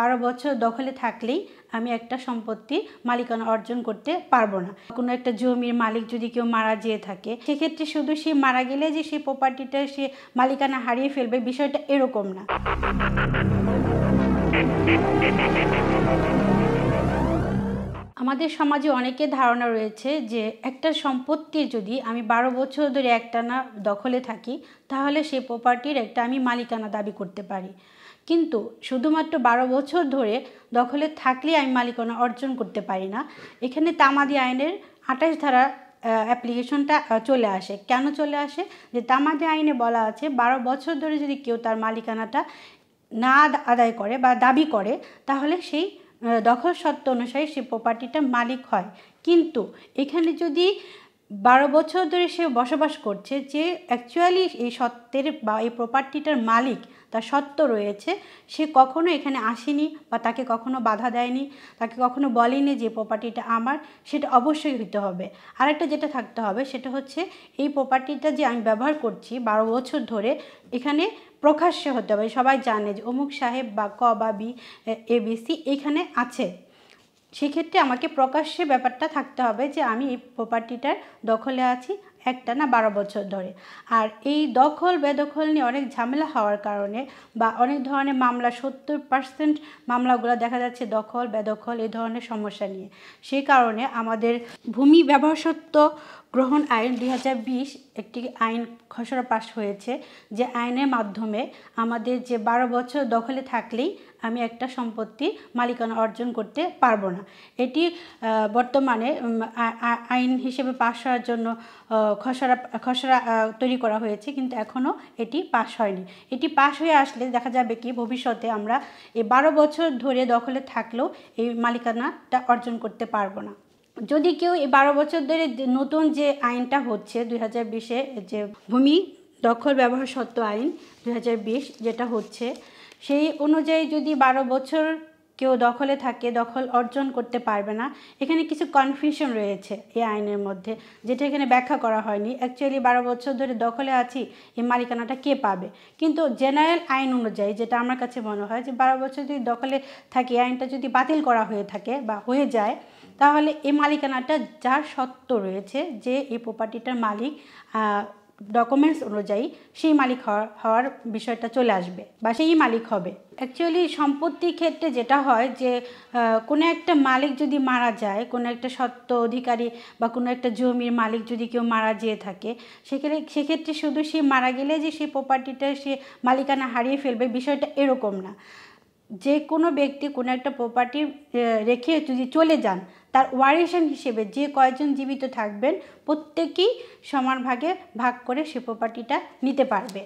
বারো বছর দখলে থাকলেই আমি একটা সম্পত্তি মালিকানা অর্জন করতে পারবো না কোনো একটা জমির মালিক যদি কেউ মারা যেয়ে থাকে সেক্ষেত্রে শুধু সে মারা গেলে যে সেই প্রপার্টিটা সে মালিকানা হারিয়ে ফেলবে বিষয়টা এরকম না আমাদের সমাজে অনেকে ধারণা রয়েছে যে একটা সম্পত্তি যদি আমি বারো বছর ধরে একটানা দখলে থাকি তাহলে সেই প্রপার্টির একটা আমি মালিকানা দাবি করতে পারি কিন্তু শুধুমাত্র বারো বছর ধরে দখলে থাকলে আমি মালিকানা অর্জন করতে পারি না এখানে তামাদি আইনের আঠাশ ধারা অ্যাপ্লিকেশনটা চলে আসে কেন চলে আসে যে তামাদি আইনে বলা আছে বারো বছর ধরে যদি কেউ তার মালিকানাটা না আদায় করে বা দাবি করে তাহলে সেই দখল সত্ত্ব অনুসারে সেই প্রপার্টিটা মালিক হয় কিন্তু এখানে যদি বারো বছর ধরে সে বসবাস করছে যে অ্যাকচুয়ালি এই সত্ত্বের বা এই প্রপার্টিটার মালিক তার সত্য রয়েছে সে কখনো এখানে আসেনি বা তাকে কখনো বাধা দেয়নি তাকে কখনো বলেনি যে প্রপার্টিটা আমার সেটা অবশ্যই হইতে হবে আরেকটা যেটা থাকতে হবে সেটা হচ্ছে এই প্রপার্টিটা যে আমি ব্যবহার করছি বারো বছর ধরে এখানে প্রকাশ্যে হতে হবে সবাই জানে যে অমুক সাহেব বা ক বা বি এবিসি এখানে আছে সেক্ষেত্রে আমাকে প্রকাশ্যে ব্যাপারটা থাকতে হবে যে আমি এই প্রপার্টিটার দখলে আছি একটা না বারো বছর ধরে আর এই দখল বেদখল নিয়ে অনেক ঝামেলা হওয়ার কারণে বা অনেক ধরনের মামলা সত্তর পার্সেন্ট মামলাগুলো দেখা যাচ্ছে দখল বেদখল এই ধরনের সমস্যা নিয়ে সেই কারণে আমাদের ভূমি ব্যবহারসত্ব গ্রহণ আইন দুই একটি আইন খসড়া পাশ হয়েছে যে আইনের মাধ্যমে আমাদের যে বারো বছর দখলে থাকলেই আমি একটা সম্পত্তি মালিকানা অর্জন করতে পারবো না এটি বর্তমানে আইন হিসেবে পাশ হওয়ার জন্য খসড়া খসড়া তৈরি করা হয়েছে কিন্তু এখনও এটি পাশ হয়নি এটি পাশ হয়ে আসলে দেখা যাবে কি ভবিষ্যতে আমরা এই বারো বছর ধরে দখলে থাকলেও এই মালিকানাটা অর্জন করতে পারবো না যদি কেউ এই বারো বছর ধরে নতুন যে আইনটা হচ্ছে দুই হাজার বিশে যে ভূমি দখল ব্যবহার সত্ত্ব আইন দুই যেটা হচ্ছে সেই অনুযায়ী যদি বারো বছর কেউ দখলে থাকে দখল অর্জন করতে পারবে না এখানে কিছু কনফিউশন রয়েছে এই আইনের মধ্যে যেটা এখানে ব্যাখ্যা করা হয়নি অ্যাকচুয়ালি বারো বছর ধরে দখলে আছি এই মালিকানাটা কে পাবে কিন্তু জেনারেল আইন অনুযায়ী যেটা আমার কাছে মনে হয় যে বারো বছর যদি দখলে থাকে আইনটা যদি বাতিল করা হয়ে থাকে বা হয়ে যায় তাহলে এই মালিকানাটা যার সত্ত্ব রয়েছে যে এই প্রপার্টিটার মালিক ডকুমেন্টস অনুযায়ী সেই মালিক হওয়ার বিষয়টা চলে আসবে বা সেই মালিক হবে অ্যাকচুয়ালি সম্পত্তির ক্ষেত্রে যেটা হয় যে কোনো একটা মালিক যদি মারা যায় কোনো একটা সত্ত্ব অধিকারী বা কোনো একটা জমির মালিক যদি কেউ মারা যেয়ে থাকে সেখানে সেক্ষেত্রে শুধু সে মারা গেলে যে সেই প্রপার্টিটা সে মালিকানা হারিয়ে ফেলবে বিষয়টা এরকম না যে কোনো ব্যক্তি কোনো একটা প্রপার্টি রেখে যদি চলে যান তার ওয়ারিশন হিসেবে যে কয়জন জীবিত থাকবেন প্রত্যেকেই সমান ভাগে ভাগ করে সে প্রপার্টিটা নিতে পারবে